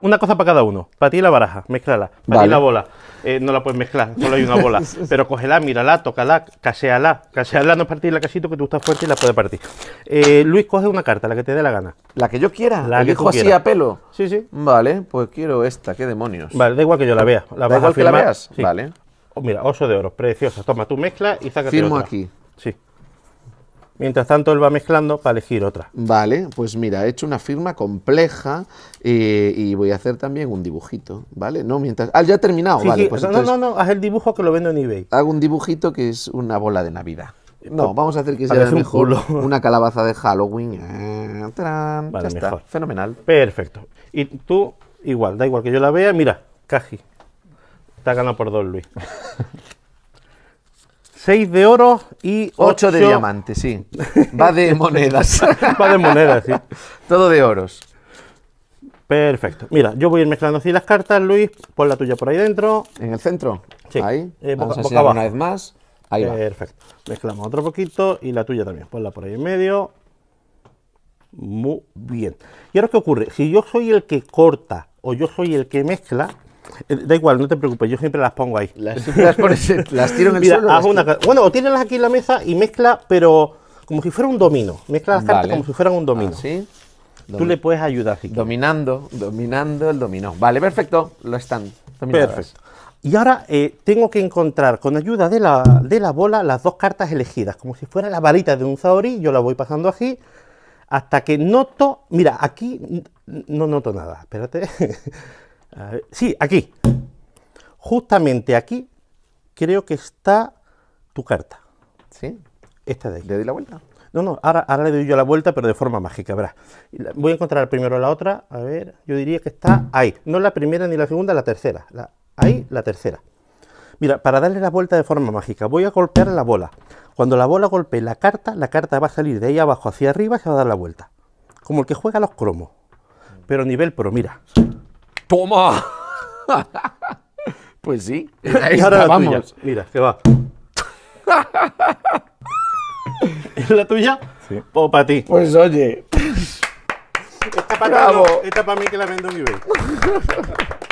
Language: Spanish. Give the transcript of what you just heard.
una cosa para cada uno. Para ti la baraja, mezclala. Para ti la bola. Eh, no la puedes mezclar, solo hay una bola. Pero cógela, mírala, tócala, caseala. Caseala no es partir la casito que tú estás fuerte y la puedes partir. Eh, Luis, coge una carta, la que te dé la gana. La que yo quiera. La así a pelo. Sí, sí. Vale, pues quiero esta, qué demonios. Vale, da igual que yo la vea. La da igual que la veas. Vale. Oh, mira, oso de oro, preciosa. Toma, tú mezcla y saca Firmo aquí. Sí. Mientras tanto, él va mezclando para elegir otra. Vale, pues mira, he hecho una firma compleja eh, y, voy a hacer también un dibujito, ¿vale? No, mientras... Ah, ya he terminado, vale. Pues no, no, no, haz el dibujo que lo vendo en eBay. Hago un dibujito que es una bola de Navidad. Eh, no, vamos a hacer que sea mejor una calabaza de Halloween. Ah, ya fenomenal. Perfecto. Y tú, igual, da igual que yo la vea, mira, Caji. Te ha por dos, Luis. 6 de oro y 8 de diamante, sí. Va de monedas. Va de monedas, sí. Todo de oros. Perfecto. Mira, yo voy a ir mezclando así las cartas, Luis. Pon la tuya por ahí dentro. ¿En el centro? Sí. Ahí. Eh, Vamos a una vez más. Ahí va. Perfecto. Mezclamos otro poquito y la tuya también. Ponla por ahí en medio. Muy bien. ¿Y ahora qué ocurre? Si yo soy el que corta o yo soy el que mezcla, eh, da igual, no te preocupes, yo siempre las pongo ahí. Las, las tiro en el Mira, suelo. bueno, o tíralas aquí en la mesa y mezcla, pero como si fuera un domino. Mezcla las cartas como si fueran un domino. Ah, ¿sí? Tú le puedes ayudar. dominando, dominando el dominó. Vale, perfecto, lo están. Perfecto. Y ahora eh, tengo que encontrar con ayuda de la, de la bola las dos cartas elegidas, como si fuera la varita de un zahorí, yo la voy pasando así hasta que noto, mira, aquí no noto nada, espérate. sí, aquí. Justamente aquí creo que está tu carta. ¿Sí? Esta de ahí. ¿Le doy la vuelta? No, no, ahora, le doy yo la vuelta, pero de forma mágica, verás. Voy a encontrar primero la otra. A ver, yo diría que está ahí. No la primera ni la segunda, la tercera. ahí, la tercera. Mira, para darle la vuelta de forma mágica, voy a golpear la bola. Cuando la bola golpee la carta, la carta va a salir de ahí abajo hacia arriba y se va a dar la vuelta. Como el que juega los cromos. Pero nivel pro, mira. ¡Toma! pues sí. Y la vamos. Tuya. Mira, se va. ¿Es la tuya? Sí. ¿O para ti? Pues oye. Esta para, Bravo. esta para mí que la vendo en nivel.